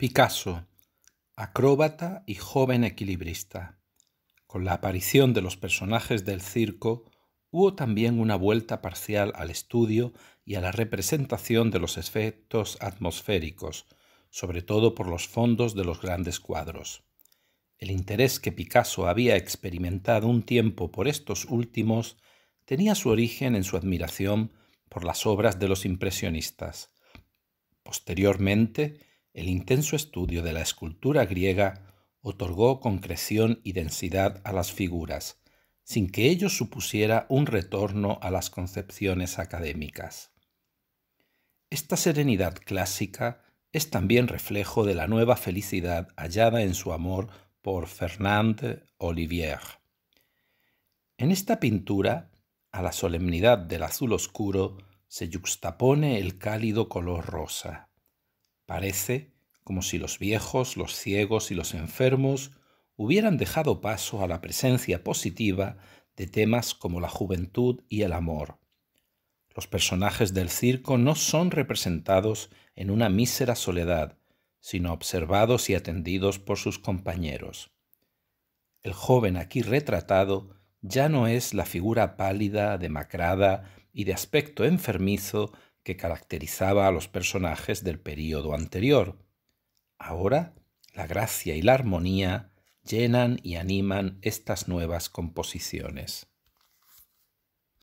Picasso, acróbata y joven equilibrista. Con la aparición de los personajes del circo, hubo también una vuelta parcial al estudio y a la representación de los efectos atmosféricos, sobre todo por los fondos de los grandes cuadros. El interés que Picasso había experimentado un tiempo por estos últimos tenía su origen en su admiración por las obras de los impresionistas. Posteriormente, el intenso estudio de la escultura griega otorgó concreción y densidad a las figuras, sin que ello supusiera un retorno a las concepciones académicas. Esta serenidad clásica es también reflejo de la nueva felicidad hallada en su amor por Fernand Olivier. En esta pintura, a la solemnidad del azul oscuro se yuxtapone el cálido color rosa. Parece como si los viejos, los ciegos y los enfermos hubieran dejado paso a la presencia positiva de temas como la juventud y el amor. Los personajes del circo no son representados en una mísera soledad, sino observados y atendidos por sus compañeros. El joven aquí retratado ya no es la figura pálida, demacrada y de aspecto enfermizo que caracterizaba a los personajes del período anterior. Ahora, la gracia y la armonía llenan y animan estas nuevas composiciones.